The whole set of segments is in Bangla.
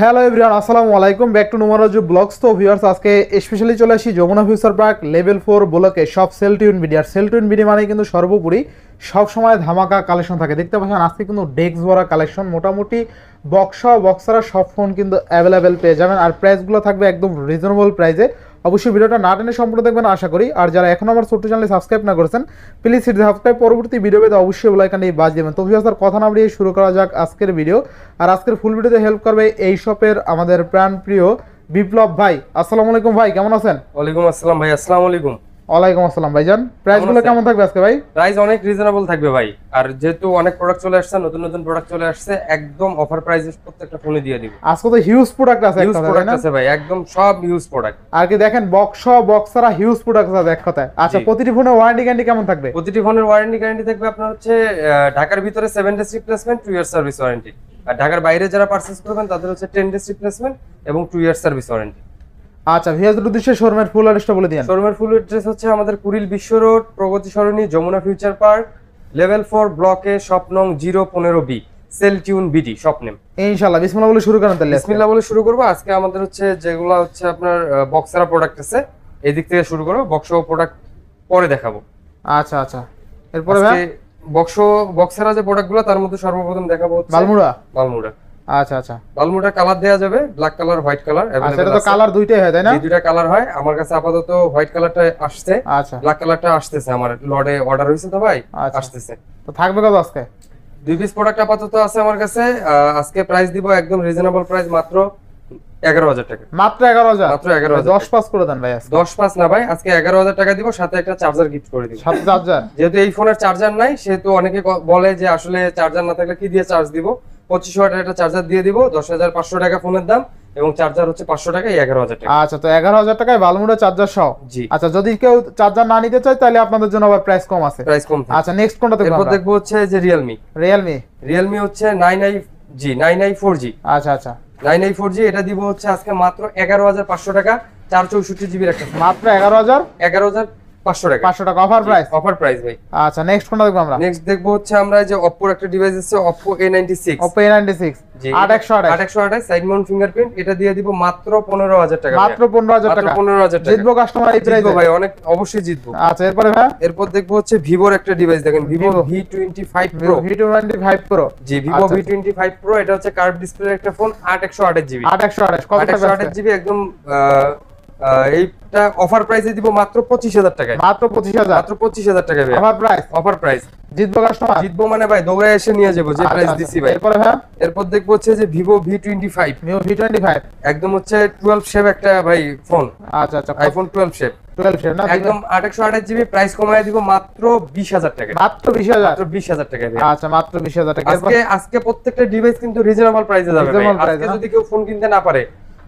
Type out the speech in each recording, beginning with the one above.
হ্যালো এভরিওয়ান আসসালামু আলাইকুম ব্যাক টু নোমারাজু ব্লগস তো ভিউয়ার্স আজকে স্পেশালি চলে আসি Jamuna Future Park level four ব্লকে সব সেল টিউন বিডি আর সেল টিউন বিডি মানে কিন্তু সর্বোপরি সবসময় ধামাকা কালেকশন থাকে দেখতে পাচ্ছেন আজকে কিন্তু ডেস্ক ভরা কালেকশন মোটামুটি বক্সা বক্সারা সব ফোন কিন্তু অ্যাভেলেবেল পেয়ে যাবেন আর প্রাইসগুলো থাকবে একদম রিজনেবল প্রাইসে অবশ্যই ভিডিওটা না টেনে সম্পূর্ণ দেখবেন আশা করি আর যারা এখন আমার ছোট্ট চ্যানেলে সাবস্ক্রাইব না করেছেন প্লিজ সেটি সাবস্ক্রাইব পরবর্তী ভিডিও পেতে অবশ্যই বেলাইকানে বাজ দেবেন তো স্যার কথা না বাড়িয়ে শুরু করা যাক আজকের ভিডিও আর আজকের ফুল ভিডিওতে হেল্প করবে এই শপের আমাদের প্রাণপ্রিয় বিপ্লব ভাই আসসালামু আলাইকুম ভাই কেমন আছেন ওয়ালাইকুম আসসালাম ভাই আসসালামু আলাইকুম ওয়ালাইকুম আসসালাম ভাইজান প্রাইসগুলো কেমন থাকবে আজকে ভাই প্রাইস অনেক রিজনেবল থাকবে ভাই আর যেহেতু অনেক প্রোডাক্ট চলে আসছে নতুন নতুন প্রোডাক্ট চলে আসছে একদম অফার প্রাইসে প্রত্যেকটা ফোনে দিয়ে দিব আজকে তো হিউজ প্রোডাক্ট আছে হিউজ প্রোডাক্ট আছে ভাই একদম সব হিউজ প্রোডাক্ট আর কি দেখেন বক্স বক্স সারা হিউজ প্রোডাক্ট আছে এক কথায় আচ্ছা প্রতিটি ফোনের ওয়ারেন্টি গ্যারান্টি কেমন থাকবে প্রতিটি ফোনের ওয়ারেন্টি গ্যারান্টি থাকবে আপনার হচ্ছে ঢাকার ভিতরে 7 days replacement 2 year service warranty আর ঢাকার বাইরে যারা পারচেজ করবেন তাদের হচ্ছে 10 ডেজ রিপ্লেসমেন্ট এবং 2 ইয়ার সার্ভিস ওয়ারেন্টি আচ্ছা ভিউয়ারদের উদ্দেশ্যে শোরুমের ফুল অ্যাড্রেসটা বলে দিন শোরুমের ফুল অ্যাড্রেস হচ্ছে আমাদের Kuril Bishwa road Pragati Sarani Jamuna Future Park level four ব্লকে স্বপ্নং জিরো পনেরো বি সেল টিউন বিডি স্বপ্নে ইনশাল্লাহ ইনশাআল্লাহ বিসমিল্লাহ বলে শুরু করেন তাহলে বিসমিল্লাহ বলে শুরু করবো আজকে আমাদের হচ্ছে যেগুলো হচ্ছে আপনার বক্সারা প্রোডাক্ট আছে এই দিক থেকে শুরু করবো বক্সো প্রোডাক্ট পরে দেখাবো আচ্ছা আচ্ছা এরপরে বক্সো বক্সারা যে প্রোডাক্টগুলো তার মধ্যে সর্বপ্রথম দেখাবো বালমুড়া বালমুড়া আচ্ছা আচ্ছা কালার দেয়া যাবে ব্ল্যাক কালার হোয়াইট কালার আচ্ছা এটা তো কালার দুইটাই হয় তাই না দুইটা কালার হয় আমার কাছে আপাতত হোয়াইট কালারটা আসছে আচ্ছা ব্ল্যাক কালারটা আসতেছে আমার লর্ডে অর্ডার হইছে তো ভাই আচ্ছা। আসতেছে তো থাকবে কত আজকে দুই পিস প্রোডাক্ট আপাতত আছে আমার কাছে আজকে প্রাইস দিব একদম রিজনেবল প্রাইস মাত্র এগারো হাজার টাকা মাত্র এগারো হাজার এগারো হাজার দশ পাস করে দশ দিব বলে চার্জার দিয়ে দিব দশ হাজার পাঁচশো টাকা ফোনের দাম এবং চার্জার হচ্ছে পাঁচশো এগারো হাজার টাকা আচ্ছা তো এগারো হাজার টাকায় চার্জার সহ জি আচ্ছা যদি কেউ চার্জার না নিতে চায় তাহলে আপনাদের জন্য আবার প্রাইস কম আছে প্রাইস কম আচ্ছা নেক্সট কোনটা দেখবো হচ্ছে যে রিয়েলমি রিয়েলমি রিয়েলমি হচ্ছে nine G nine four G আচ্ছা আচ্ছা নাইন এই ফোর জি এটা দিব হচ্ছে আজকে মাত্র এগারো হাজার পাঁচশো টাকা চার চৌষট্টি জিবির একটা মাত্র এগারো হাজার এগারো হাজার 500 টাকা 500 টাকা অফার প্রাইস অফার প্রাইস ভাই আচ্ছা নেক্সট কোনটা দেখবো আমরা নেক্সট দেখবো হচ্ছে আমরা যে Oppo একটা ডিভাইস আছে Oppo A96 Oppo A96 8128 8128 side mount fingerprint এটা দিয়ে দিব মাত্র 15000 টাকা মাত্র 15000 টাকা 15000 টাকা জিতবো কাস্টমার এই প্রাইসে ভাই অনেক অবশ্যই জিতবো আচ্ছা এরপরে ভাই এরপর দেখবো হচ্ছে Vivo একটা ডিভাইস দেখেন Vivo V25 Pro V25 Pro জি Vivo আচ্ছা। V25 Pro এটা হচ্ছে কার্ভ ডিসপ্লে একটা ফোন 8128 জিবি 8128 কত টাকা 8128 জিবি একদম এইটা অফার প্রাইসে দিব মাত্র 25000 টাকা মাত্র 25000 মাত্র 25000 টাকায় অফার প্রাইস অফার প্রাইস জিতবো কাস্টমার জিতবো মানে ভাই দৌড়ে এসে নিয়ে যাবো যে প্রাইস আচ্ছা, আচ্ছা। দিছি ভাই এরপর হ্যাঁ এরপর দেখবো হচ্ছে যে Vivo V25 Vivo V25 একদম হচ্ছে 12 শেপ একটা ভাই ফোন আচ্ছা আচ্ছা আইফোন 12 শেপ 12 শেপ না একদম 828 জিবি প্রাইস কমায় দিব মাত্র 20000 টাকা মাত্র 20000 মাত্র 20000 টাকা আচ্ছা মাত্র 20000 টাকা আজকে আজকে প্রত্যেকটা ডিভাইস কিন্তু রিজনেবল প্রাইসে যাবে আজকে যদি কেউ ফোন কিনতে না পারে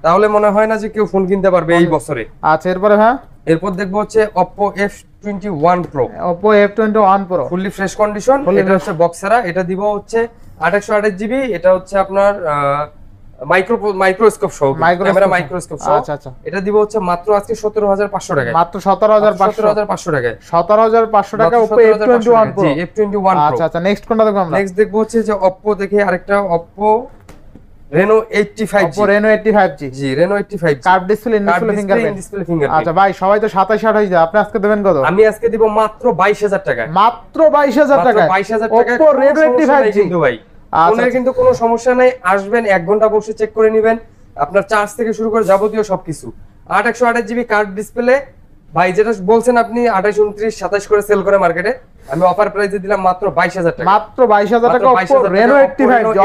তাহলে মনে হয় না যে কেউ ফোন কিনতে পারবে এই বছরে আচ্ছা এরপরে হ্যাঁ এরপর দেখবো হচ্ছে Oppo F21 Pro Oppo F21 Pro fully fresh condition এটা হচ্ছে বক্সেরা এটা দিব হচ্ছে 828 GB এটা হচ্ছে আপনার মাইক্রো মাইক্রোস্কোপ সহ ক্যামেরা মাইক্রোস্কোপ সহ আচ্ছা আচ্ছা এটা দিব হচ্ছে মাত্র আজকে 17500 টাকা মাত্র 17500 টাকা 17500 টাকা Oppo F21 Pro জি F21 Pro আচ্ছা আচ্ছা নেক্সট কোনটা দেখব আমরা নেক্সট দেখব হচ্ছে যে Oppo দেখে আরেকটা Oppo Reno যায় আচ্ছা, আপনি আজকে দিব মাত্র টাকা মাত্র টাকা আচ্ছা। কিন্তু কোনো সমস্যা নাই আসবেন এক ঘন্টা বসে চেক করে নিবেন আপনার চার্জ থেকে শুরু করে যাবতীয় সবকিছু আট একশো 128 জিবি কার্ড ডিসপ্লে ভাই যেটা বলছেন আপনি আঠাশ উনত্রিশ সাতাশ করে সেল করে মার্কেটে আমি অফার প্রাইসে দিলাম মাত্র বাইশ হাজার টাকা মাত্র বাইশ হাজার টাকা রেনো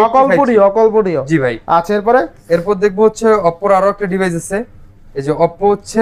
অকল্পনীয় অকল্পনীয় জি ভাই আচ্ছা এরপরে এরপর দেখবো হচ্ছে অপ্পোর আরো একটা ডিভাইস আছে এই যে অপ্পো হচ্ছে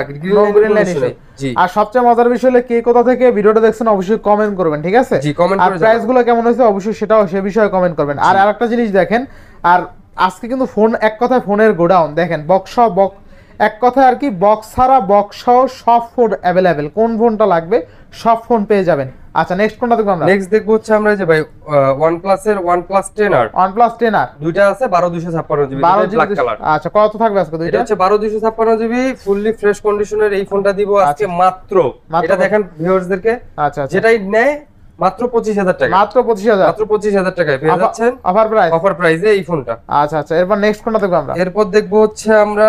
আর সবচেয়ে মজার বিষয় হলো কে কোথা থেকে ভিডিওটা দেখছেন অবশ্যই কমেন্ট করবেন ঠিক আছে আর প্রাইস গুলো কেমন হয়েছে অবশ্যই সেটাও সে বিষয়ে কমেন্ট করবেন আর আরেকটা জিনিস দেখেন আর আজকে কিন্তু ফোন এক কথায় ফোনের গোডাউন দেখেন বক্স বক্স এক কথায় আর কি বক্স ছাড়া বক্স সহ সব ফোন অ্যাভেলেবেল কোন ফোনটা লাগবে সব ফোন পেয়ে যাবেন আচ্ছা নেক্সট কোনটা দেখব আমরা নেক্সট দেখবো হচ্ছে আমরা যে ভাই OnePlus এর OnePlus 10 আর OnePlus 10 আর দুইটা আছে 12256 জিবি ব্ল্যাক কালার আচ্ছা কত থাকবে আজকে দুইটা এটা হচ্ছে 12256 জিবি ফুললি ফ্রেশ কন্ডিশনের এই ফোনটা দিব আচ্ছা। আজকে মাত্র এটা দেখেন দেরকে আচ্ছা, আচ্ছা যেটাই নেয় মাত্র 25000 টাকা মাত্র 25000 মাত্র 25000 টাকায় পেয়ে যাচ্ছেন অফার প্রাইস অফার প্রাইসে এই ফোনটা আচ্ছা আচ্ছা এরপর নেক্সট কোনটা দেখব আমরা এরপর দেখবো হচ্ছে আমরা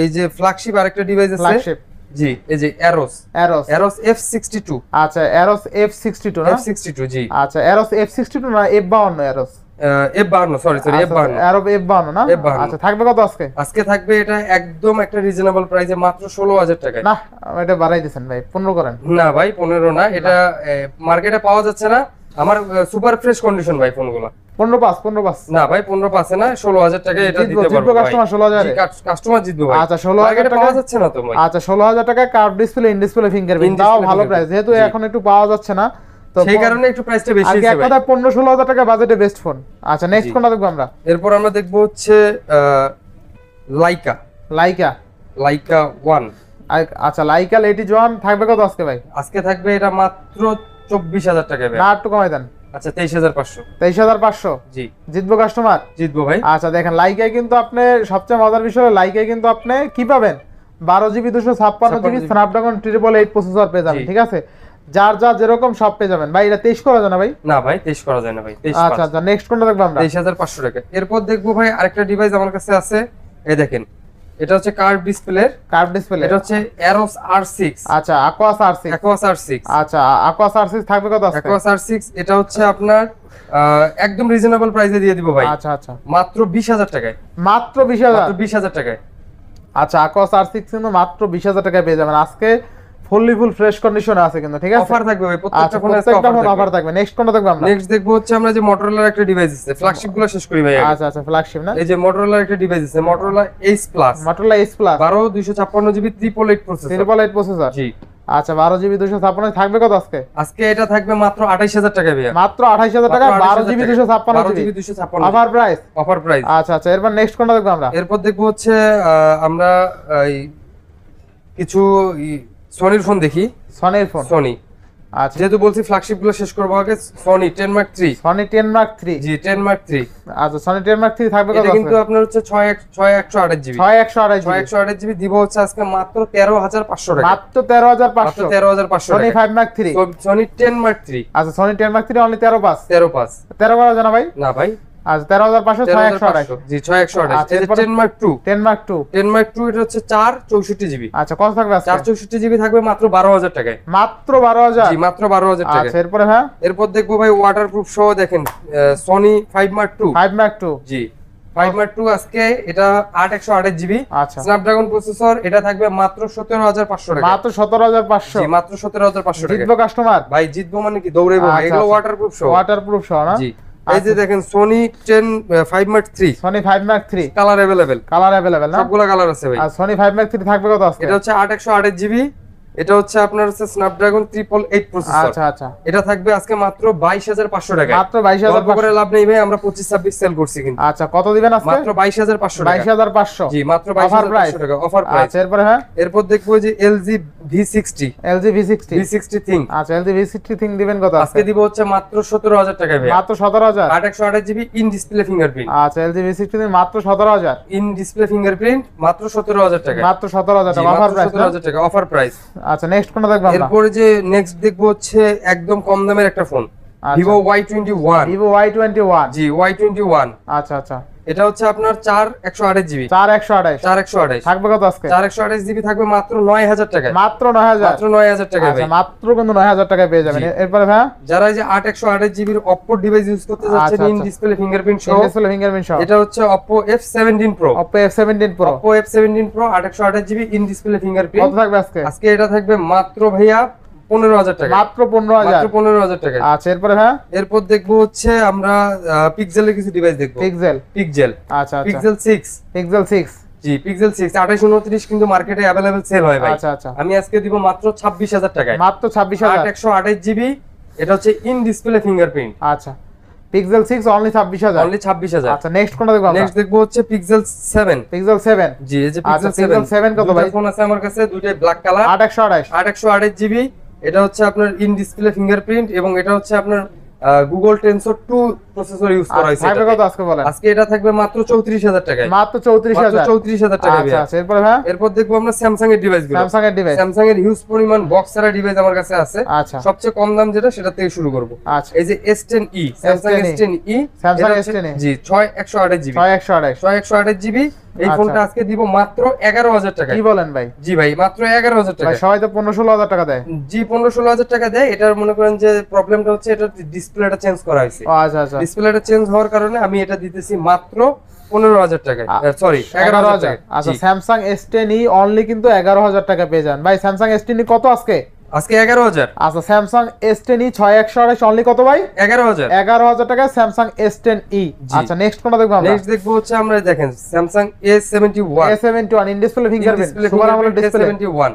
এই যে ফ্ল্যাগশিপ আরেকটা ডিভাইস আছে ফ্ল্যাগশিপ জি এই যে এরোস এরোস এরোস এফ আচ্ছা এরোস আচ্ছা এরোস F62 না F52 arrows F52 sorry sorry F52 arrows F52 না আচ্ছা থাকবে কত আজকে আজকে থাকবে এটা একদম একটা রিজনেবল প্রাইসে মাত্র 16000 টাকায় না এটা বাড়াই দিবেন ভাই 15 না ভাই 15 না এটা মার্কেটে পাওয়া যাচ্ছে না আমার সুপার ফ্রেশ কন্ডিশন ভাই ফোনগুলো পনেরো পাঁচ পনেরো পাঁচ না ভাই পনেরো পাঁচে না ষোলো হাজার টাকা এটা দিতে পারবো কাস্টমার আচ্ছা, ষোলো হাজার কাস্টমার জিতবো আচ্ছা ষোলো টাকা পাওয়া যাচ্ছে না তো ভাই আচ্ছা ষোলো টাকা curved display in display fingerprint তাও ভালো প্রাইস যেহেতু এখন একটু পাওয়া যাচ্ছে না তো সেই কারণে একটু প্রাইসটা বেশি আছে কথা 15 16000 টাকা বাজেটে বেস্ট ফোন আচ্ছা নেক্সট কোনটা দেখবো আমরা এরপর আমরা দেখবো হচ্ছে লাইকা লাইকা লাইকা 1 আচ্ছা লাইকা লেটি জোয়ান থাকবে কত আজকে ভাই আজকে থাকবে এটা মাত্র চব্বিশ হাজার টাকা না একটু কমাই দেন আচ্ছা তেইশ হাজার পাঁচশো তেইশ হাজার পাঁচশো জি জিতবো কাস্টমার জিতবো ভাই আচ্ছা দেখেন লাইকায় কিন্তু আপনি সবচেয়ে মজার বিষয় লাইকায় কিন্তু আপনি কি পাবেন বারো জিবি দুশো ছাপ্পান্ন GB Snapdragon triple eight processor পেয়ে যাবেন ঠিক আছে যার যা যেরকম সব পেয়ে যাবেন ভাই এটা তেইশ করা যায় না ভাই না ভাই তেইশ করা যায় না ভাই আচ্ছা আচ্ছা নেক্সট কোনটা দেখবো আমরা তেইশ হাজার পাঁচশো টাকা এরপর দেখবো ভাই আরেকটা ডিভাইস আমার কাছে আছে এই দেখেন এটা হচ্ছে কার্ভ ডিসপ্লে কার্ভ ডিসপ্লে এটা হচ্ছে এরোস R6 আচ্ছা অ্যাকোয়াস R6 অ্যাকোয়াস R6 আচ্ছা অ্যাকোয়াস R6 থাকবে কত আছে অ্যাকোয়াস R6 এটা হচ্ছে আপনার একদম রিজনেবল প্রাইসে দিয়ে দিব ভাই আচ্ছা আচ্ছা মাত্র 20000 টাকায় মাত্র 20000 মাত্র 20000 টাকায় আচ্ছা অ্যাকোয়াস R6 এর মাত্র 20000 টাকায় পেয়ে যাবেন আজকে ফুললি ফুল ফ্রেশ কন্ডিশনে আছে কিন্তু ঠিক আছে অফার থাকবে ভাই প্রত্যেকটা ফোনে আচ্ছা, প্রত্যেকটা ফোন অফার থাকবে নেক্সট কোনটা দেখব আমরা নেক্সট দেখব হচ্ছে আমরা যে মোটরোলার একটা ডিভাইস আছে ফ্ল্যাগশিপ গুলো শেষ করি ভাই আচ্ছা আচ্ছা ফ্ল্যাগশিপ না এই যে মোটরোলার একটা ডিভাইস আছে Motorola H plus Motorola H plus 12 256 GB triple eight processor triple eight processor জি আচ্ছা বারো জিবি দুশো ছাপ্পান্ন থাকবে কত আজকে আজকে এটা থাকবে মাত্র আঠাইশ হাজার টাকা ভাইয়া মাত্র আঠাইশ হাজার টাকা বারো জিবি দুশো ছাপ্পান্ন জিবি দুশো অফার প্রাইস অফার প্রাইস আচ্ছা আচ্ছা এরপর নেক্সট কোনটা দেখবো আমরা এরপর দেখবো হচ্ছে আমরা এই কিছু সনির ফোন দেখি সনির ফোন সনি আচ্ছা যেহেতু বলছি ফ্ল্যাগশিপ গুলো শেষ করবো আগে Sony ten mark three Sony ten mark three জি টেন মার্ক থ্রি আচ্ছা সনি টেন মার্ক থ্রি থাকবে এটা কিন্তু আপনার হচ্ছে ছয় এক ছয় একশো আঠাশ জিবি ছয় একশো আঠাশ ছয় একশো আঠাশ জিবি দিব হচ্ছে আজকে মাত্র তেরো হাজার পাঁচশো টাকা মাত্র তেরো হাজার পাঁচশো তেরো হাজার পাঁচশো Sony five mark three Sony ten mark three আচ্ছা Sony ten mark three only তেরো পাঁচ তেরো পাঁচ তেরো করা জানা ভাই না ভাই আচ্ছা, তেরো হাজার পাঁচশো একশো ছয় একশো ten two ten two ten two হচ্ছে আচ্ছা, চার চৌষট্টি জিবি থাকবে মাত্র বারো হাজার টাকা আচ্ছা, হ্যাঁ? ভাই ফাইভ টু ফাইভ টু জি ফাইভ মার্ক টু আজকে এটা আট একশো জিবি স্ন্যাপড্রাগন প্রসেসর এটা থাকবে মাত্র সতেরো হাজার পাঁচশো মাত্র সতেরো হাজার পাঁচশো মাত্র সতেরো হাজার পাঁচশো জিতবো কাস্টমার ভাই জিতবো মানে কি দৌড়ে এগুলো ওয়াটার প্রুফ সহ ওয়াটার প্রুফ সহ জি এই যে আচ্ছা। দেখেন Sony 10 5 mark 3 Sony 5 mark 3 colour available colour available না সবগুলা কালার আছে ভাই আর সোনি 5 3 থাকবে কত আছে এটা হচ্ছে 8 108 জিবি এটা হচ্ছে আপনার হচ্ছে স্ন্যাপড্রাগন ট্রিপল এইট প্রসেসর আচ্ছা আচ্ছা এটা থাকবে আজকে মাত্র বাইশ হাজার পাঁচশো টাকা মাত্র বাইশ হাজার করে লাভ নেই ভাই আমরা পঁচিশ ছাব্বিশ সেল করছি কিন্তু আচ্ছা কত দিবেন মাত্র বাইশ হাজার পাঁচশো বাইশ হাজার পাঁচশো জি মাত্র বাইশ হাজার পাঁচশো টাকা অফার আচ্ছা, প্রাইস এরপরে হ্যাঁ এরপর দেখবো যে LG V sixty LG V sixty V sixty thing আচ্ছা এলজি ভি সিক্সটি থিং দিবেন কত আজকে দিব হচ্ছে মাত্র সতেরো হাজার টাকা ভাই মাত্র সতেরো হাজার আট একশো আঠাশ জিবি ইন ডিসপ্লে ফিঙ্গারপ্রিন্ট আচ্ছা এলজি ভি সিক্সটি থিং মাত্র সতেরো হাজার ইন ডিসপ্লে ফিঙ্গারপ্রিন্ট মাত্র সতেরো হাজার টাকা মাত্র সতেরো হাজার টাকা অফার প্রাইস অফার প্রাইস আচ্ছা নেক্সট কোনটা দেখব আমরা এরপরে যে নেক্সট দেখব হচ্ছে একদম কম দামের একটা phone Vivo Y twenty one Y twenty G Y twenty one আচ্ছা আচ্ছা এটা হচ্ছে আপনার চার একশো আঠাশ জিবি চার একশো আঠাশ চার একশো আঠাশ থাকবে কত আজকে চার একশো আঠাশ জিবি থাকবে মাত্র নয় হাজার টাকায় মাত্র নয় হাজার মাত্র নয় হাজার টাকা আচ্ছা, মাত্র কিন্তু নয় হাজার টাকা পেয়ে যাবেন এরপরে ভাই যারা এই যে আট একশো আঠাশ জিবির অপো ডিভাইস ইউজ করতে যাচ্ছেন ইন ডিসপ্লে ফিঙ্গারপ্রিন্ট সহ ডিসপ্লে ফিঙ্গারপ্রিন্ট সহ এটা হচ্ছে Oppo F seventeen pro Oppo F seventeen pro Oppo F seventeen pro আট একশো আঠাশ জিবি ইন ডিসপ্লে ফিঙ্গারপ্রিন্ট কত থাকবে আজকে আজকে এটা থাকবে মাত্র ভাইয়া পনেরো হাজার টাকা মাত্র পনেরো হাজার পনেরো টাকা আচ্ছা এরপরে হ্যাঁ এরপর দেখবো হচ্ছে আমরা পিক্সেলের কিছু ডিভাইস দেখবো পিক্সেল সিক্স পিক্সেল সিক্স জি পিক্সেল 6 2829 কিন্তু মার্কেটে अवेलेबल সেল হয় আচ্ছা, আচ্ছা। আমি আজকে দিব মাত্র 26000 টাকায় মাত্র 26000 জিবি এটা হচ্ছে ইন ডিসপ্লে ফিঙ্গারপ্রিন্ট আচ্ছা পিক্সেল সিক্স অনলি ছাব্বিশ হাজার অনলি 26000 আচ্ছা নেক্সট কোনটা দেখব নেক্সট দেখবো হচ্ছে পিক্সেল সেভেন পিক্সেল সেভেন জি এই যে পিক্সেল আচ্ছা, 7 কত ভাই ফোন আছে আমার কাছে দুইটাই ব্ল্যাক কালার আট আট একশো একশো 8128 জিবি এটা হচ্ছে আপনার ইন ডিসপ্লে ফিঙ্গারপ্রিন্ট এবং এটা হচ্ছে আপনার Google Tensor two processor use করা হয়েছে আচ্ছা, আজকে এটা থাকবে মাত্র চৌত্রিশ হাজার টাকায় মাত্র চৌত্রিশ হাজার চৌত্রিশ হাজার টাকা এরপর হ্যাঁ এরপর দেখবো আমরা স্যামসাং এর ডিভাইস স্যামসাং এর ডিভাইস স্যামসাং এর হিউজ পরিমাণ বক্স সারা ডিভাইস আমার কাছে আছে আচ্ছা সবচেয়ে কম দাম যেটা সেটা থেকে শুরু করবো আচ্ছা এই যে S10e স্যামসাং ই স্যামসাং S10e জি ছয় একশো 6128 জিবি একশো 6128 জিবি এই আচ্ছা। ফোনটা আজকে দিব মাত্র এগারো হাজার টাকা কি বলেন ভাই জি ভাই মাত্র এগারো হাজার টাকা সবাই তো পনেরো ষোলো হাজার টাকা দেয় জি পনেরো ষোলো হাজার টাকা দেয় এটার মনে করেন যে প্রবলেমটা হচ্ছে এটা ডিসপ্লেটা চেঞ্জ করা হয়েছে আচ্ছা আচ্ছা ডিসপ্লেটা চেঞ্জ হওয়ার কারণে আমি এটা দিতেছি মাত্র পনেরো হাজার টাকা সরি এগারো হাজার আচ্ছা Samsung S ten E only কিন্তু এগারো হাজার টাকা পেয়ে যান ভাই স্যামসাং এস টেন কত আজকে আজকে 11000 আচ্ছা Samsung S10e 6128 অনলি কত ভাই 11000 11000 টাকা Samsung S10e আচ্ছা নেক্সট কোনটা দেখব আমরা নেক্সট দেখব হচ্ছে আমরা দেখেন Samsung A71 A71 in display fingerprint super AMOLED display 71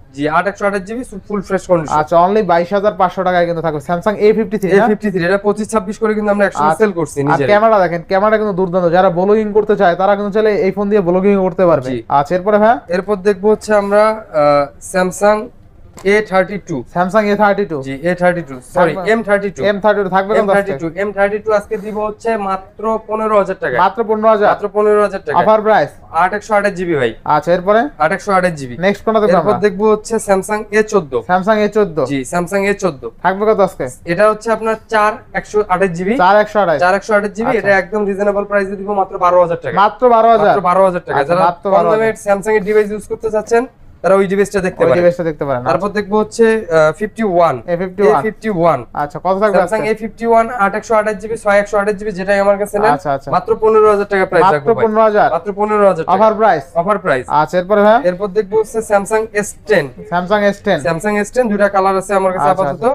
জি 828 জিবি ফুল ফ্রেশ কন্ডিশন আচ্ছা অনলি 22500 টাকায় কিন্তু থাকবে Samsung A53 A53 এটা 25 26 করে কিন্তু আমরা একসাথে সেল করছি নিজে আচ্ছা, আর ক্যামেরা দেখেন ক্যামেরা কিন্তু দুর্দান্ত যারা ব্লগিং করতে চায় তারা কিন্তু চাইলে এই ফোন দিয়ে ব্লগিং করতে পারবে আচ্ছা এরপরে হ্যাঁ এরপর দেখবো হচ্ছে আমরা Samsung A32 Samsung A32 জি A32 সরি M32 থাকবে M32 M32 আজকে দিব হচ্ছে মাত্র টাকা আচ্ছা, হচ্ছে Samsung A14 Samsung A14 জি Samsung A14 থাকবে কত আজকে এটা হচ্ছে এটা একদম রিজনেবল প্রাইসে দিব মাত্র 12000 টাকা মাত্র 12000 মাত্র 12000 টাকা আচ্ছা, যারা কম দামের এর ডিভাইস ইউজ করতে চাচ্ছেন তারা ওই ডিভাইসটা দেখতে পারে ডিভাইসটা দেখতে পারে তারপর দেখবো হচ্ছে 51 A51 আচ্ছা কত থাকবে Samsung A51 828 GB 6128 GB যেটাই আমার কাছে নেন আচ্ছা আচ্ছা মাত্র 15000 টাকা প্রাইস মাত্র 15000 মাত্র 15000 অফার প্রাইস অফার প্রাইস আচ্ছা এরপর হ্যাঁ এরপর দেখবো হচ্ছে কালার আছে আমার কাছে আচ্ছা,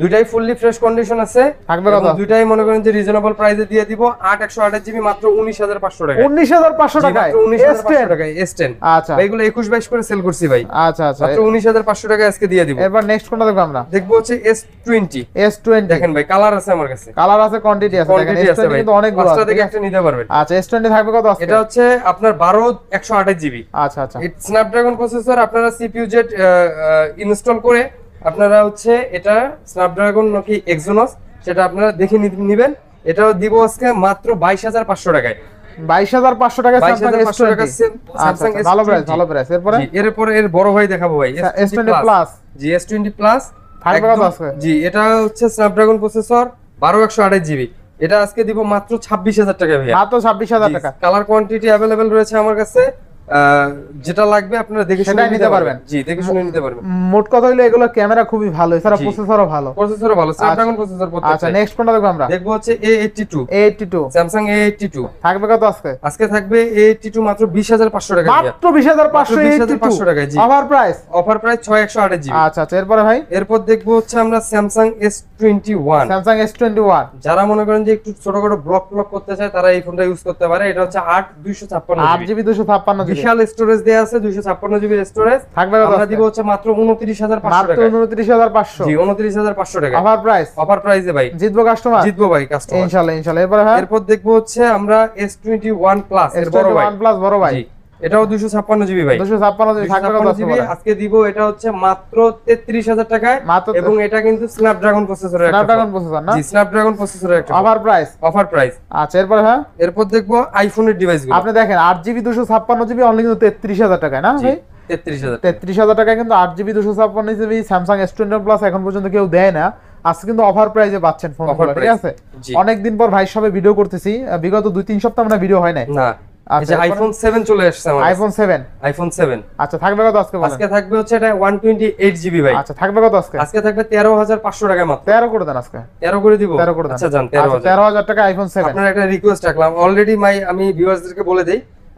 দুইটাই ফুললি ফ্রেশ কন্ডিশন আছে থাকবে কথা দুইটাই মনে করেন যে রিজনেবল প্রাইসে দিয়ে দিব 8 128 জিবি মাত্র 19500 টাকা 19500 টাকা 19500 টাকা S10 আচ্ছা এগুলো 21 22 করে সেল করছি ভাই আচ্ছা আচ্ছা মাত্র 19500 টাকা আজকে দিয়ে দিব এবার নেক্সট কোনটা দেখব আমরা দেখব হচ্ছে S20 S20 দেখেন ভাই কালার আছে আমার কাছে কালার আছে কোয়ান্টিটি আছে দেখেন S20 কিন্তু অনেক বড় আছে থেকে একটা নিতে পারবেন আচ্ছা S20 থাকবে কত আছে এটা হচ্ছে আপনার 12 128 জিবি আচ্ছা আচ্ছা স্ন্যাপড্রাগন প্রসেসর আপনারা সিপিইউ জেড ইনস্টল করে আপনারা হচ্ছে এটা স্ন্যাপড্রাগন নাকি এক্সোনস সেটা আপনারা দেখে নেবেন এটাও দিব আজকে মাত্র বাইশ হাজার পাঁচশো টাকায় আচ্ছা, আচ্ছা, ভালো প্রাইস ভালো প্রাইস এরপরে এর বড় ভাই দেখাবো ভাই এস টোয়েন্টি প্লাস জি এস টোয়েন্টি প্লাস জি এটা হচ্ছে স্ন্যাপড্রাগন প্রসেসর বারো একশো জিবি এটা আজকে দিব মাত্র ছাব্বিশ হাজার টাকা ভাই মাত্র ছাব্বিশ হাজার টাকা কালার কোয়ান্টিটি অ্যাভেলেবেল রয়েছে আমার কাছে যেটা লাগবে আপনারা দেখে শুনে নিতে পারবেন জি দেখে শুনে নিতে পারবেন মোট কথা হলো এগুলো ক্যামেরা খুবই ভালো এছাড়া প্রসেসরও ভালো প্রসেসরও ভালো স্ন্যাপড্রাগন প্রসেসর আচ্ছা নেক্সট আচ্ছা, কোনটা দেখব আমরা দেখব হচ্ছে A82 A82 A82 থাকবে কত আজকে আজকে থাকবে A82 মাত্র 20500 টাকা মাত্র 20500 20500 টাকা জি অফার প্রাইস অফার প্রাইস আচ্ছা আচ্ছা এরপরে ভাই এরপর দেখব হচ্ছে আমরা স্যামসাং S21 Samsung S21 যারা মনে করেন যে একটু ছোট ছোট ব্লক ব্লক করতে চায় তারা এই ফোনটা ইউজ করতে পারে এটা হচ্ছে 8 256 জিবি 256 জিবি বিশাল স্টোরেজ দেয়া আছে 256 জিবি স্টোরেজ থাকবে আমরা দিব হচ্ছে মাত্র 29500 টাকা মাত্র 29500 জি 29500 টাকা অফার প্রাইস অফার প্রাইসে ভাই জিতবো কাস্টমার জিতবো ভাই কাস্টমার ইনশাআল্লাহ ইনশাআল্লাহ এরপর হ্যাঁ এরপর দেখবো হচ্ছে আমরা S21 প্লাস এর বড় ভাই S21 প্লাস বড় ভাই জি এটাও 256 জিবি ভাই জিবি জিবি আজকে দিব এটা হচ্ছে মাত্র টাকায় এবং এটা কিন্তু স্ন্যাপড্রাগন স্ন্যাপড্রাগন প্রসেসর না জি Snapdragon offer price offer price আচ্ছা এরপর হ্যাঁ এরপর আইফোনের আপনি দেখেন জিবি জিবি অনলি কিন্তু হাজার টাকায় না তেত্রিশ হাজার টাকায় কিন্তু 8 GB 256 GB Samsung S21 plus এখন পর্যন্ত কেউ দেয় না আজকে কিন্তু অফার প্রাইজে পাচ্ছেন ফোনগুলো ঠিক আছে অনেকদিন পর ভাই সবে ভিডিও করতেছি বিগত দুই তিন সপ্তাহ আমরা ভিডিও হয় নাই আইফোন আচ্ছা, চলে আইফোন আইফোন আচ্ছা থাকবে থাকবে জিবি ভাই আচ্ছা থাকবে আজকে থাকবে টাকা মাত্র করে আজকে করে দিব করে আচ্ছা, আচ্ছা, টাকা আইফোন একটা রিকোয়েস্ট রাখলাম অলরেডি মাই আমি বলে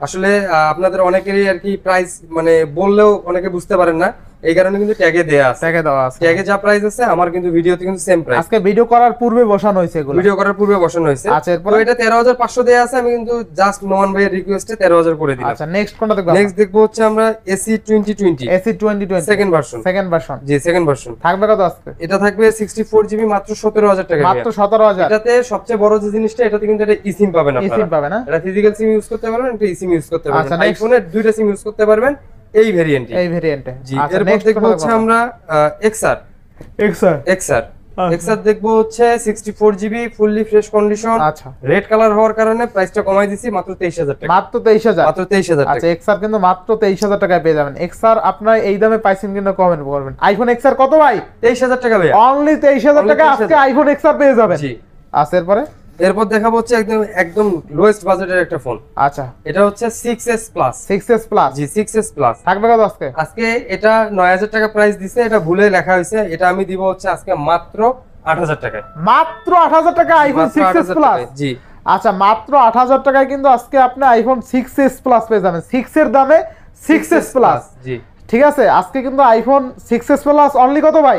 আসলে আপনাদের অনেকেরই আর কি প্রাইস মানে বললেও অনেকে বুঝতে পারেন না এই কারণে কিন্তু ট্যাগে দেয়া আছে ট্যাগে দেওয়া আছে ট্যাগে যা প্রাইস আছে আমার কিন্তু ভিডিওতে কিন্তু সেম প্রাইস আজকে ভিডিও করার পূর্বে বসানো হয়েছে এগুলো ভিডিও করার পূর্বে বসানো হয়েছে আচ্ছা এরপর এটা 13500 দেয়া আছে আমি কিন্তু জাস্ট নোমান ভাইয়ের রিকোয়েস্টে 13000 করে দিলাম আচ্ছা নেক্সট কোনটা দেখব নেক্সট দেখব হচ্ছে আমরা 2020 2020 সেকেন্ড ভার্সন সেকেন্ড ভার্সন জি সেকেন্ড ভার্সন থাকবে কত আজকে এটা থাকবে 64 মাত্র 17000 টাকা মাত্র 17000 এটাতে সবচেয়ে বড় যে জিনিসটা এটাতে কিন্তু এটা ইসিম পাবেন আপনারা ইসিম না হ্যাঁ? এটা ফিজিক্যাল সিম ইউজ করতে পারবেন এটা ইসিম ইউজ করতে পারবেন আচ্ছা, দুইটা সিম ইউজ করতে পারবেন এই ভেরিয়েন্টে এই ভেরিয়েন্টে জি আচ্ছা, এরপর দেখব হচ্ছে আমরা এক্সআর এক্সআর এক্সআর এক্সআর দেখব হচ্ছে 64 জিবি ফুললি ফ্রেশ কন্ডিশন আচ্ছা রেড কালার হওয়ার কারণে প্রাইসটা কমাই দিছি মাত্র 23000 টাকা মাত্র 23000 মাত্র 23000 টাকা আচ্ছা এক্সআর কিন্তু মাত্র 23000 টাকায় পেয়ে যাবেন এক্সআর আপনারা এই দামে পাইছেন কিনা কমেন্ট করবেন আইফোন এক্সআর কত ভাই 23000 টাকা ভাই অনলি 23000 টাকা আজকে আইফোন এক্সআর পেয়ে যাবেন জি আচ্ছা এরপরে এরপর দেখা হচ্ছে একদম একদম লোয়েস্ট বাজেটের একটা ফোন আচ্ছা এটা হচ্ছে 6s প্লাস 6s প্লাস জি 6s প্লাস থাকবে কত আজকে আজকে এটা 9000 টাকা প্রাইস দিছে এটা ভুলে লেখা হয়েছে এটা আমি দিব হচ্ছে আজকে মাত্র 8000 টাকায় মাত্র 8000 টাকা আইফোন 6s প্লাস জি আচ্ছা মাত্র 8000 টাকায় কিন্তু আজকে আপনি আইফোন 6s প্লাস পেয়ে যাবেন 6 এর দামে 6s প্লাস জি ঠিক আছে আজকে কিন্তু আইফোন 6s প্লাস অনলি কত ভাই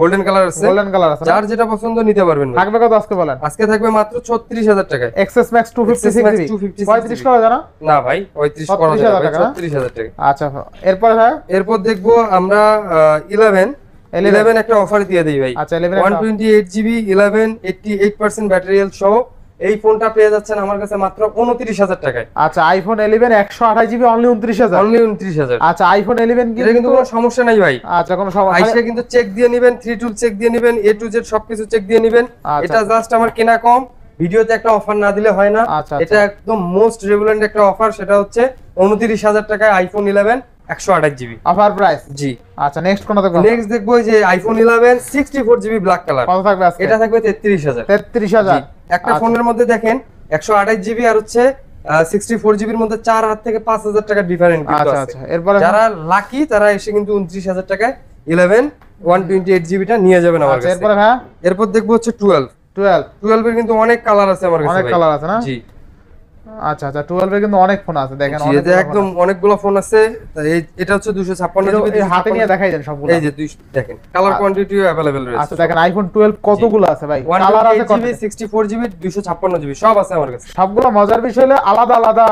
গোল্ডেন কালার আছে গোল্ডেন কালার আছে যার যেটা পছন্দ নিতে পারবেন থাকবে কত আজকে বলেন আজকে থাকবে মাত্র 36000 টাকায় এক্সএস ম্যাক্স 256 35 করা জানা না ভাই 35 করা যাবে 36000 টাকা আচ্ছা এরপর হ্যাঁ এরপর দেখবো আমরা 11 11 একটা অফার দিয়ে দেই ভাই আচ্ছা 11 128 জিবি 11 88% ব্যাটারি হেলথ সহ এই ফোনটা পেয়ে যাচ্ছেন আমার কাছে মাত্র উনত্রিশ হাজার টাকায় আচ্ছা আইফোন 11 একশো জিবি অনলি উনত্রিশ হাজার অনলি 29000 হাজার আচ্ছা আইফোন 11 কিন্তু কোনো সমস্যা নাই ভাই আচ্ছা কোনো সমস্যা কিন্তু চেক দিয়ে নেবেন থ্রি টুল চেক দিয়ে নেবেন এ টু জেড সবকিছু চেক দিয়ে নেবেন আচ্ছা। এটা জাস্ট আমার কেনা কম ভিডিওতে একটা অফার না দিলে হয় না আচ্ছা, আচ্ছা। এটা একদম মোস্ট রেগুলেন্ট একটা অফার সেটা হচ্ছে উনত্রিশ হাজার টাকায় আইফোন ইলেভেন একশো জিবি অফার প্রাইস জি আচ্ছা নেক্সট কোনটা দেখবো নেক্সট দেখবো যে iPhone eleven sixty four GB black colour কত থাকবে এটা থাকবে তেত্রিশ হাজার তেত্রিশ হাজার একটা আচ্ছা। ফোনের মধ্যে দেখেন একশো জিবি আর হচ্ছে সিক্সটি ফোর জিবির মধ্যে চার থেকে পাঁচ হাজার টাকা আচ্ছা, আচ্ছা এরপরে যারা লাকি তারা এসে কিন্তু উনত্রিশ হাজার টাকায় ইলেভেন ওয়ান টোয়েন্টি এইট নিয়ে যাবেন আমার আচ্ছা, কাছে এরপর দেখবো হচ্ছে টুয়েলভ টুয়েলভ টুয়েলভের কিন্তু অনেক কালার আছে আমার কাছে অনেক কালার আছে না আচ্ছা আচ্ছা 12 এর কিন্তু অনেক ফোন আছে দেখেন অনেক একদম অনেকগুলো ফোন আছে এটা হচ্ছে 256 জিবি হাতে নিয়ে দেখাই দেন সবগুলো এই যে দেখেন কালার কোয়ান্টিটিও अवेलेबल রয়েছে আচ্ছা দেখেন আইফোন 12 কতগুলো আছে ভাই কালার আছে কত 64 জিবি 256 জিবি সব আছে আমার কাছে সবগুলো মজার বিষয় হলো আলাদা আলাদা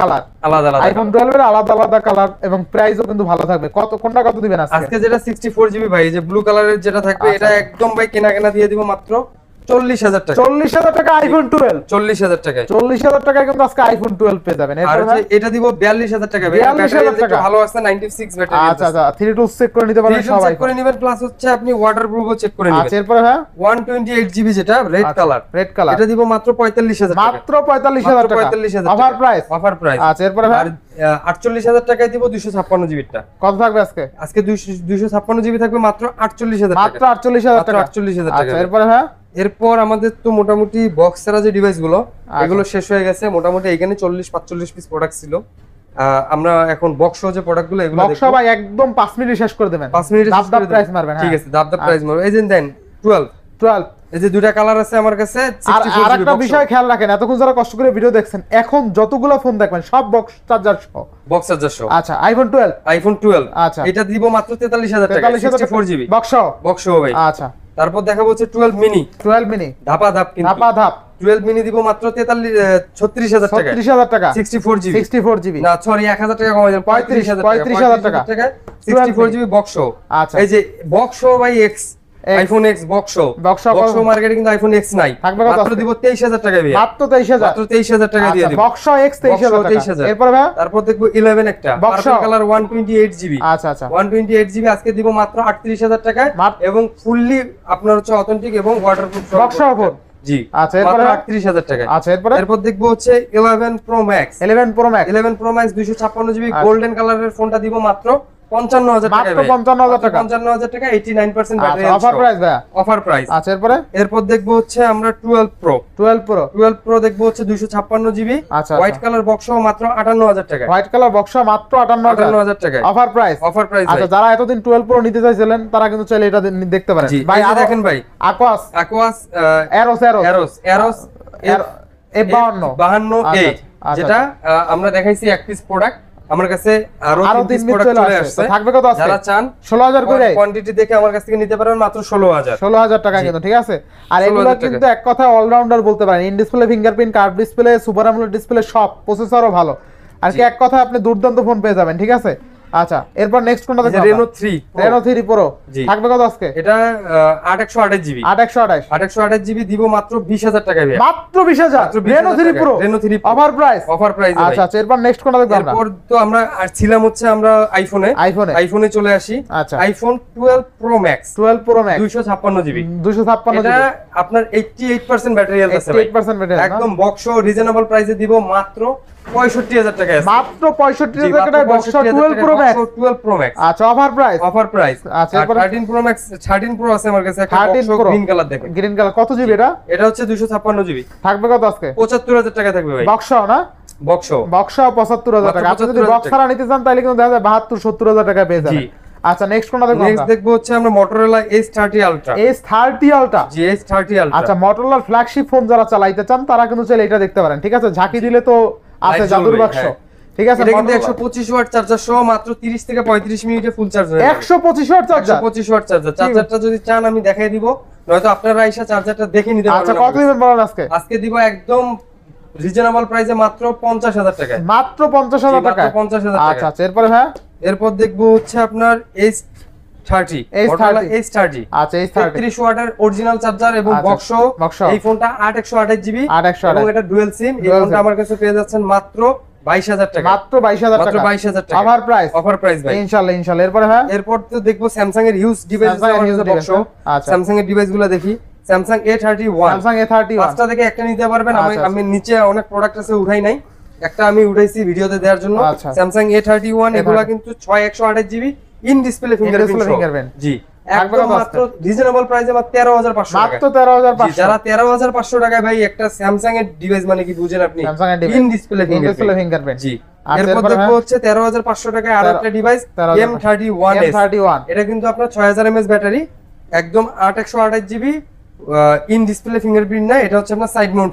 কালার আলাদা আলাদা আইফোন 12 এর আলাদা আলাদা কালার এবং প্রাইসও কিন্তু ভালো থাকবে কত কোনটা কত দিবেন আজকে আজকে যেটা 64 জিবি ভাই এই যে ব্লু কালারের যেটা থাকবে আচ্ছা, এটা আচ্ছা। একদম ভাই কেনা কেনা দিয়ে দিব মাত্র চল্লিশ হাজার টাকা চল্লিশ হাজার টাকা আইফোন হ্যাঁ? আচ্ছা, আচ্ছা, আচ্ছা, হ্যাঁ? এরপরে হ্যাঁ? আটচল্লিশ হাজার টাকায় দিব দুশো ছাপ্পান্ন জিবিটা কত থাকবে আজকে আজকে দুইশো ছাপ্পান্ন জিবি থাকবে মাত্র আটচল্লিশ হাজার মাত্র আটচল্লিশ হাজার আটচল্লিশ হাজার টাকা এরপরে হ্যাঁ এরপর আমাদের তো মোটামুটি বক্সের যে ডিভাইসগুলো আচ্ছা। এগুলো শেষ হয়ে গেছে মোটামুটি এখানে চল্লিশ পাঁচচল্লিশ পিস প্রোডাক্ট ছিল আমরা এখন বক্স যে এগুলো সবাই একদম শেষ করে দেবেন প্রাইস মারবেন হ্যাঁ। ঠিক আছে দাব দাব প্রাইস মারবেন এই যে দেন এই যে দুইটা কালার আছে আমার কাছে আর বিষয় খেয়াল রাখেন এতক্ষণ যারা কষ্ট করে ভিডিও দেখছেন এখন যতগুলো ফোন দেখবেন সব বক্স চার্জার সহ বক্স চার্জার সহ আচ্ছা আইফোন 12 আইফোন 12 আচ্ছা এটা দিব মাত্র 43000 টাকা 43000 টাকা বক্স সহ বক্স সহ ভাই আচ্ছা তারপর দেখাবো হচ্ছে টুয়েলভ মিনি টুয়েলভ মিনি ধাপা ধাপ ধাপা ধাপ টুয়েলভ মিনি দিব মাত্র তেতাল্লিশ ছত্রিশ হাজার টাকা হাজার টাকা sixty four sixty four GB না সরি এক হাজার টাকা কমাই পঁয়ত্রিশ হাজার পঁয়ত্রিশ হাজার টাকা সিক্সটি ফোর জিবি বক্স আচ্ছা এই যে বক্স ভাই এক্স আইফোন এক্স বক্সো বক্সো মার্কেটে কিন্তু আইফোন এক্স নাই থাকবে কত মাত্র দিব 23000 আচ্ছা, টাকা দিয়ে মাত্র 23000 মাত্র 23000 টাকা দিয়ে দিব এক্স 23000 এরপর ভাই তারপর দেখব 11 একটা কালার 128 আচ্ছা আচ্ছা আজকে দিব মাত্র 38000 এবং ফুললি আপনার হচ্ছে অথেন্টিক এবং ওয়াটারপ্রুফ বক্সো জি আচ্ছা এরপরে 38000 টাকা আচ্ছা এরপর দেখব হচ্ছে 11 pro max 11 pro max 11 pro max 256 GB golden কালারের ফোনটা দিব মাত্র পঞ্চান্ন হাজার টাকা পঞ্চান্ন হাজার টাকা পঞ্চান্ন হাজার টাকা eighty nine percent offer price offer price এরপর দেখবো হচ্ছে আমরা twelve pro twelve pro twelve pro দেখবো হচ্ছে দুইশো ছাপ্পান্ন জিবি হোয়াইট কালার বক্স মাত্র আটান্ন হাজার টাকা হোয়াইট কালার বক্স মাত্র আটান্ন হাজার টাকা অফার প্রাইস অফার প্রাইস যারা এতদিন টুয়েলভ প্রো নিতে চাইছিলেন তারা কিন্তু এটা দেখতে পারেন ভাই দেখেন ভাই আকোয়াস আকোয়াস এরোস এরোস এরোস বাহান্ন বাহান্ন আচ্ছা, আচ্ছা, যেটা আচ্ছা। আমরা দেখাইছি এক পিস প্রোডাক্ট আমার কাছে নিতে পারেন মাত্র কিন্তু ঠিক আছে আর কিন্তু এক অলরাউন্ডার বলতে পারেন ফিঙ্গারপ্রিন্ট ডিসপ্লে সুপার ডিসপ্লে সব ভালো আর কি এক কথা আপনি দুর্দান্ত ফোন পেয়ে যাবেন ঠিক আছে আচ্ছা এরপর নেক্সট কোনটা দেখব রেনো 3 রেনো 3 প্রো থাকবে কত আজকে এটা 8128 জিবি 8128 8128 জিবি দিব মাত্র 20000 টাকা দিয়ে মাত্র 20000 Reno 3 pro Reno 3 offer price offer price আচ্ছা আচ্ছা এরপর নেক্সট কোনটা দেখব এরপর তো আমরা আর ছিলাম হচ্ছে আমরা আইফোনে আইফোনে আইফোনে চলে আসি আচ্ছা iPhone 12 pro max 12 pro max 256 GB 256 GB এটা আপনার 88% ব্যাটারি হেলথ আছে 88% ব্যাটারি একদম বক্স রিজনেবল প্রাইসে দিব মাত্র 65000 টাকা টাকা নিতে চান তাহলে কিন্তু দেখা যায় টাকা পেয়ে যাবে আচ্ছা নেক্সট কোনটা নেক্সট দেখবো হচ্ছে আমরা Motorola S30 Ultra S30 Ultra জি S30 Ultra আচ্ছা Motorola ফ্ল্যাগশিপ ফোন যারা চালাইতে চান তারা কিন্তু চাইলে এটা দেখতে পারেন ঠিক আছে ঝাঁকি দিলে তো আছে জাদুর বাক্স হ্যাঁ। ঠিক আছে এটা কিন্তু 125 ওয়াট চার্জার সহ মাত্র 30 থেকে 35 মিনিটে ফুল চার্জ হয়ে 125 ওয়াট চার্জার 125 ওয়াট চার্জার চার্জারটা যদি চান আমি দেখাই দিব নয়তো আপনারা আইসা চার্জারটা দেখে নিতে পারেন আচ্ছা কত দিবেন বলেন আজকে আজকে দিব একদম রিজনেবল প্রাইসে মাত্র 50000 টাকায় মাত্র 50000 টাকা 50000 টাকা আচ্ছা, আচ্ছা এরপর ভাই এরপর দেখব হচ্ছে আপনার এই জিবি আচ্ছা, আচ্ছা, আমার কাছে পেয়ে মাত্র টাকা টাকা প্রাইস হ্যাঁ এরপর তো দেখবো ইউজ ডিভাইস আচ্ছা। দেখি স্যামসাং থেকে একটা নিতে পারবেন আমি নিচে অনেক প্রোডাক্ট আছে উঠাই নাই একটা আমি উঠাইছি ভিডিওতে দেওয়ার জন্য স্যামসাং এ থার্টি ওয়ান এগুলো কিন্তু ছয় একশো আট GB in display fingerprint fingerprint জি মাত্র রিজনেবল প্রাইসে 13500 টাকা মাত্র 13500 যারা 13500 টাকায় ভাই একটা এর ডিভাইস মানে কি বুঝেন আপনি ইন ডিসপ্লে ফিঙ্গারপ্রিন্ট জি এরপর হ্যাঁ? হচ্ছে 13500 টাকায় আর একটা ডিভাইস এটা কিন্তু আপনার 6000 mAh ব্যাটারি একদম 8128 জিবি ইন ডিসপ্লে ফিঙ্গারপ্রিন্ট না এটা হচ্ছে আপনার সাইড সাইড মাউন্ট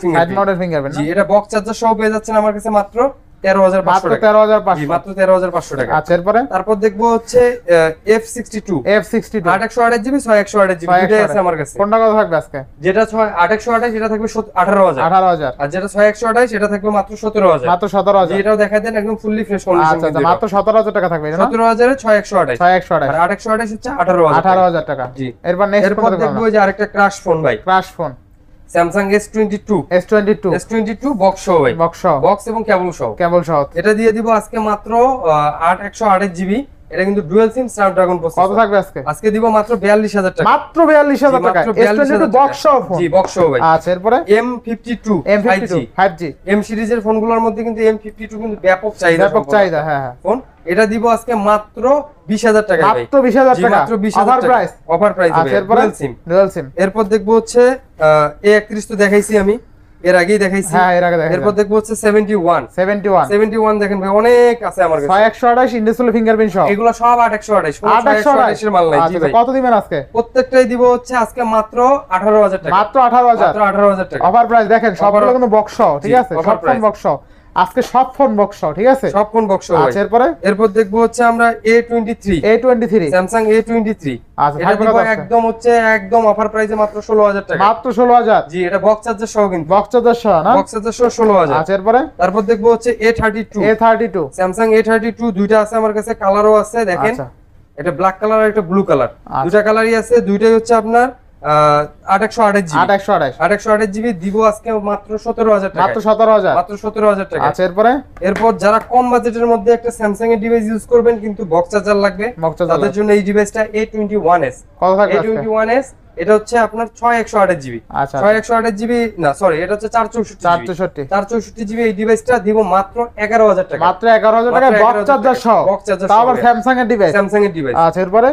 ফিঙ্গারপ্রিন্ট জি এটা বক্স চার্জার সহ পেয়ে যাচ্ছেন আমার কাছে মাত্র তেরো হাজার তেরো হাজার মাত্র তেরো হাজার পাঁচশো টাকা এফ সিক্সটি টু আট জিবি ছয় একশো আঠাশ জিবি আট একশো আঠাশ এটা থাকবে আঠারো হাজার আর যেটা ছয় একশো আঠাশ এটা থাকবে মাত্র সতেরো হাজার মাত্র সতেরো হাজার এটাও দেখা দেন একদম আচ্ছা, আচ্ছা, সতেরো হাজার টাকা থাকবে সতেরো হাজারে ছয় একশো ছয় একশো আঠাশ আট একশো আঠাশ হচ্ছে আঠারো হাজার আঠারো হাজার টাকা জি এরপর নেক্সট এরপর দেখবো যে আরেকটা ক্রাশ ফোন ভাই crush phone Samsung S22 S22 S22 box সহ বক্স বক্স এবং কেবল সহ কেবল সহ এটা দিয়ে দিব আজকে মাত্র একশো 128 জিবি এটা কিন্তু ডুয়াল সিম স্ন্যাপড্রাগন প্রসেসর কত থাকবে আজকে আজকে দিব মাত্র 42000 টাকা মাত্র 42000 টাকা এটা কিন্তু বক্স অফ ফোন জি বক্স অফ ভাই আচ্ছা এরপরে M52 M52 5G M সিরিজের ফোনগুলোর মধ্যে কিন্তু M52 কিন্তু ব্যাপক চাহিদা ব্যাপক চাহিদা হ্যাঁ হ্যাঁ ফোন এটা দিব আজকে মাত্র 20000 টাকা ভাই মাত্র 20000 টাকা মাত্র 20000 offer price offer price dual SIM dual SIM এরপর দেখব হচ্ছে A31 তো দেখাইছি আমি এর আগেই দেখাইছি হ্যাঁ এর আগে দেখাই এরপর দেখবো হচ্ছে 71 71 71 দেখেন ভাই অনেক আছে আমার কাছে 6128 ইন্ডাস্ট্রিয়াল ফিঙ্গারপ্রিন্ট সহ এগুলো সব 8128 8128 এর মাল নাই জি আচ্ছা, আজকে প্রত্যেকটাই দিব হচ্ছে আজকে মাত্র 18000 টাকা মাত্র 18000 মাত্র 18000 টাকা অফার দেখেন সবগুলো কিন্তু বক্স ঠিক আছে সব বক্স আজকে সব ফোন বক্স ঠিক আছে সব ফোন বক্স আছে এরপরে এরপর দেখবো হচ্ছে আমরা A23 A23 Samsung A23 আচ্ছা একদম হচ্ছে একদম অফার প্রাইসে মাত্র 16000 টাকা মাত্র 16000 জি এটা বক্স চার্জার সহ কিন্তু বক্স চার্জার সহ না বক্স চার্জার সহ 16000 আচ্ছা এরপরে তারপর দেখবো হচ্ছে A32 A32 Samsung A32 দুইটা আছে আমার কাছে কালারও আছে দেখেন আচ্ছা। এটা ব্ল্যাক কালার আর একটা ব্লু আচ্ছা। কালার দুইটা কালারই আছে দুইটাই হচ্ছে আপনার এরপর যারা কম বাজেটের মধ্যে একটা স্যামসাং এর ডিভাইস করবেন বক্স চার্জার লাগবে এই ডিভাইসটা এ টোয়েন্টি ওয়ান এস এটা হচ্ছে আপনার ছয় একশো আঠাশ জিবি আচ্ছা, আচ্ছা। ছয় একশো আঠাশ জিবি না সরি এটা হচ্ছে চার চৌষট্টি চার চার চৌষট্টি জিবি এই ডিভাইসটা দিব মাত্র এগারো হাজার টাকা মাত্র এগারো হাজার টাকা স্যামসাং এর ডিভাইস স্যামসাং এর ডিভাইস আচ্ছা এরপরে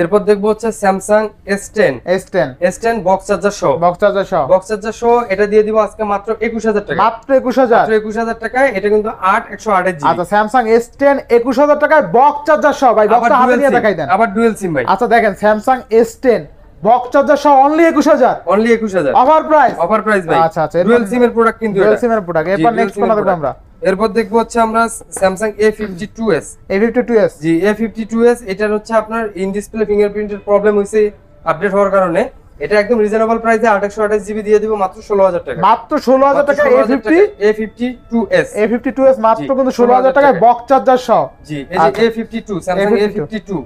এরপর দেখবো হচ্ছে Samsung S ten S ten S ten box charger শো বক্স চার্জার শো বক্স চার্জার শো এটা দিয়ে দিব আজকে মাত্র একুশ হাজার টাকা মাত্র একুশ হাজার একুশ হাজার টাকায় এটা কিন্তু আট একশো আট আটের আচ্ছা স্যামসাং এস টেন একুশ হাজার টাকায় বক্স চার্জার শো ভাই বক্স হাতে নিয়ে দেখাই দেন আবার ডুয়েল সিম ভাই আচ্ছা দেখেন Samsung S ten box charger শো অনলি একুশ হাজার অনলি একুশ হাজার অফার প্রাইস অফার প্রাইস ভাই আচ্ছা আচ্ছা ডুয়েল সিম এর প্রোডাক্ট কিন্তু ডুয়েল সিম এর প্রোডাক্ট এরপর নেক্সট কোন দেখব আমরা এরপর দেখবো হচ্ছে আমরা Samsung A fifty two S A fifty two S জি এ ফিফটি টু এস এটার হচ্ছে আপনার ইন ডিসপ্লে ফিঙ্গারপ্রিন্টের প্রবলেম হয়েছে আপডেট হওয়ার কারণে এটা একদম রিজনেবল প্রাইসে আঠাশশো আঠাশ জিবি দিয়ে দিব মাত্র ষোলো হাজার টাকা মাত্র ষোলো হাজার টাকা A fifty A fifty two S A fifty two S মাত্র কিন্তু ষোলো হাজার টাকায় বক চার্জার সহ জি A fifty two Samsung A fifty two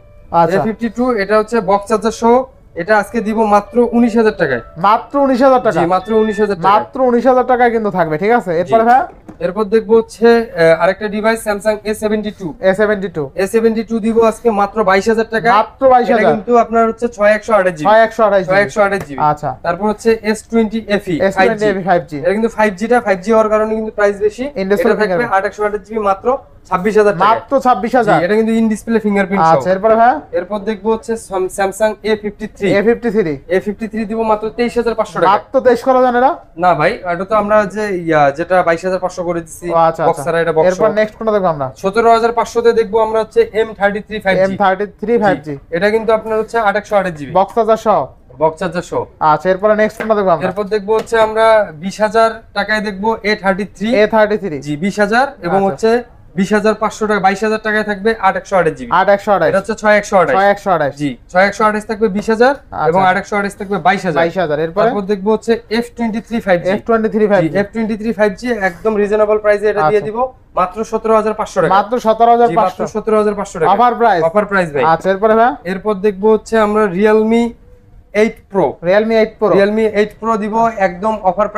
A fifty two এটা হচ্ছে বক চার্জার সহ এটা আজকে দিব মাত্র উনিশ হাজার টাকায় মাত্র উনিশ হাজার টাকা মাত্র উনিশ হাজার মাত্র উনিশ হাজার টাকায় কিন্তু থাকবে ঠিক আছে এরপরে হ্যাঁ এরপর দেখবো হচ্ছে আরেকটা device Samsung A seventy two A seventy two A seventy two দিব আজকে মাত্র বাইশ হাজার টাকা মাত্র বাইশ হাজার কিন্তু আপনার হচ্ছে ছয় একশো আট জিবি ছয় একশো আট ছয় একশো আঠাশ জিবি আচ্ছা তারপর হচ্ছে S twenty FE five G এটা কিন্তু ফাইভ জিটা ফাইভ জি হওয়ার কারণে কিন্তু প্রাইস বেশি ইন্ডাস্ট্রি থাকবে আট একশো আঠাশ জিবি মাত্র ছাব্বিশ হাজার মাত্র ছাব্বিশ হাজার এটা কিন্তু ইন ডিসপ্লে ফিঙ্গারপ্রিন্ট আচ্ছা হ্যাঁ এরপর দেখবো হচ্ছে A fifty three A fifty three দিব মাত্র তেইশ হাজার পাঁচশো টাকা মাত্র জানে না না ভাই এটা তো আমরা যে যেটা বাইশ হাজার পাঁচশো করে দিচ্ছি আচ্ছা। পাঁচশোতে দেখবো আমরা হচ্ছে M thirty three five M thirty three five G এটা কিন্তু আপনার হচ্ছে আট একশো আঠাশ জিবি বক্স হাজার সহ বক্স চার্জার সহ আচ্ছা এরপর নেক্সট কোনটা দেখবো এরপর দেখবো হচ্ছে আমরা বিশ হাজার টাকায় দেখবো A thirty three A thirty three জি বিশ হাজার এবং আচ্ছা। হচ্ছে বিশ হাজার পাঁচশো টাকা বাইশ হাজার টাকায় থাকবে আট একশো আঠাশ জিবি আট একশো আঠাশ হচ্ছে ছয় একশো আঠাশ ছয় একশো আঠাশ জি ছয় একশো আঠাশ থাকবে বিশ হাজার আচ্ছা। এবং আট একশো আঠাশ থাকবে বাইশ হাজার বাইশ হাজার এরপর দেখবো হচ্ছে F twenty three five F twenty three five F twenty three five G একদম রিজনেবল প্রাইসে এটা দিয়ে আচ্ছা। দিব মাত্র সতেরো হাজার পাঁচশো টাকা মাত্র সতেরো হাজার পাঁচশো সতেরো হাজার পাঁচশো টাকা অফার প্রাইস অফার প্রাইস ভাই আচ্ছা এরপরে ভাই এরপর দেখবো হচ্ছে আমরা রিয়েলমি আজকে ষোলো হাজার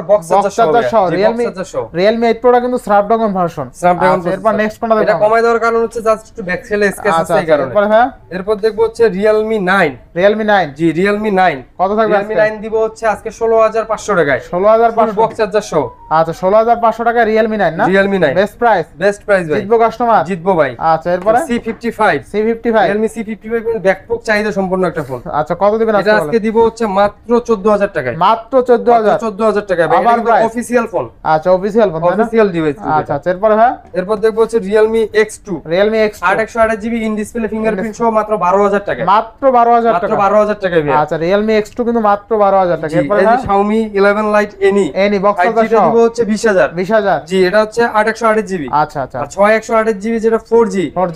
পাঁচশো টাকায় ষোলো হাজার পাঁচশো বক্স চার্জার সহ আচ্ছা ষোলো হাজার পাঁচশো টাকা Realme nine Realme nine best price best price ভাই জিতবো কাস্টমার জিতবো ভাই আচ্ছা এরপর camera C55 C55 Realme C55 backpack চাহিদা আচ্ছা, মাত্র 14000 টাকায় মাত্র 14000 14000 টাকায় আবার অফিশিয়াল আচ্ছা, আচ্ছা, ফোন হচ্ছে Realme X2 Realme X2 828 এটা হচ্ছে 20000 20000 জি এটা হচ্ছে 828 GB আচ্ছা আচ্ছা যেটা 4G 4G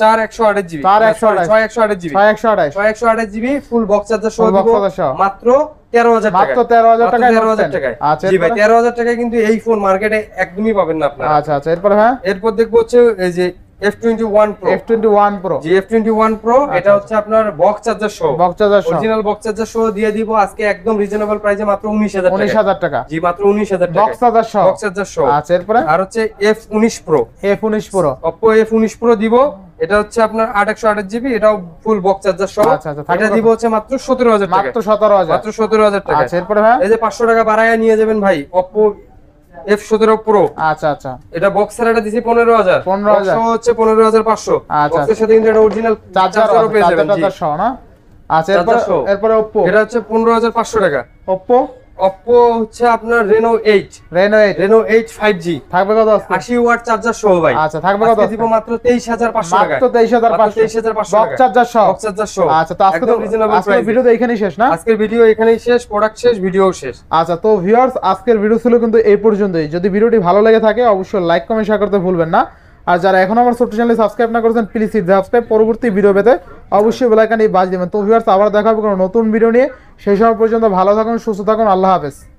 চার একশো চার একশো ছয় একশো একশো ছয় একশো জিবি ফুল মাত্র তেরো হাজার তেরো হাজার টাকা তেরো হাজার টাকায় আচ্ছা, ভাই তেরো হাজার টাকায় কিন্তু এই ফোন মার্কেটে একদমই পাবেন না আচ্ছা আচ্ছা এরপর হ্যাঁ এরপর দেখবো হচ্ছে এই যে F21 Pro F21 Pro Pro আচ্ছা, এটা আচ্ছা। হচ্ছে আপনার বক্স চার্জার সহ বক্স চার্জার সহ অরিজিনাল বক্স চার্জার সহ দিয়ে দিব আজকে একদম রিজনেবল প্রাইসে মাত্র 19000 টাকা 19000 টাকা জি মাত্র 19000 টাকা চার্জার সহ চার্জার সহ আচ্ছা আর হচ্ছে F19 Pro F19 Pro Oppo F19 Pro দিব এটা হচ্ছে আপনার 828 জিবি এটাও ফুল বক্স চার্জার সহ আচ্ছা, এটা দিব হচ্ছে মাত্র 17000 টাকা মাত্র 17000 মাত্র 17000 টাকা আচ্ছা এরপরে ভাই এই যে 500 টাকা বাড়ায়া নিয়ে যাবেন ভাই Oppo এফ সতেরো প্রো আচ্ছা আচ্ছা এটা বক্সের এটা দিছি পনেরো হাজার পনেরো হাজার হচ্ছে পনেরো হাজার পাঁচশো আচ্ছা, আচ্ছা। সাথে কিন্তু এটা অরিজিনাল চার্জারও পেয়ে যাবেন আচ্ছা এরপরে এরপরে ওপো এটা হচ্ছে পনেরো হাজার পাঁচশো টাকা ওপো অপো হচ্ছে আপনার রেনো 8 8 8 5G থাকবে কত 80 ওয়াট চার্জার সহ ভাই আচ্ছা থাকবে কত দিব মাত্র 23500 টাকা মাত্র 23500 23500 চার্জার সহ চার্জার সহ আচ্ছা তো আজকে তো আজকের ভিডিও এখানেই শেষ না আজকের ভিডিও এখানেই শেষ প্রোডাক্ট শেষ ভিডিও শেষ আচ্ছা তো ভিউয়ার্স আজকের ভিডিও ছিল কিন্তু এই পর্যন্তই যদি ভিডিওটি ভালো লেগে থাকে অবশ্যই লাইক কমেন্ট শেয়ার করতে ভুলবেন না আর যারা এখন আমার ছোট্ট চ্যানেলে সাবস্ক্রাইব না করেছেন প্লিজ সাবস্ক্রাইব পরবর্তী ভিডিও পেতে অবশ্যই বেলাইকানি বাজ দেবেন তো ভিউয়ার্স আবার দেখা হবে কোনো নতুন ভিডিও নিয়ে সেই সময় পর্যন্ত ভালো থাকুন সুস্থ থাকুন আল্লাহ হাফেজ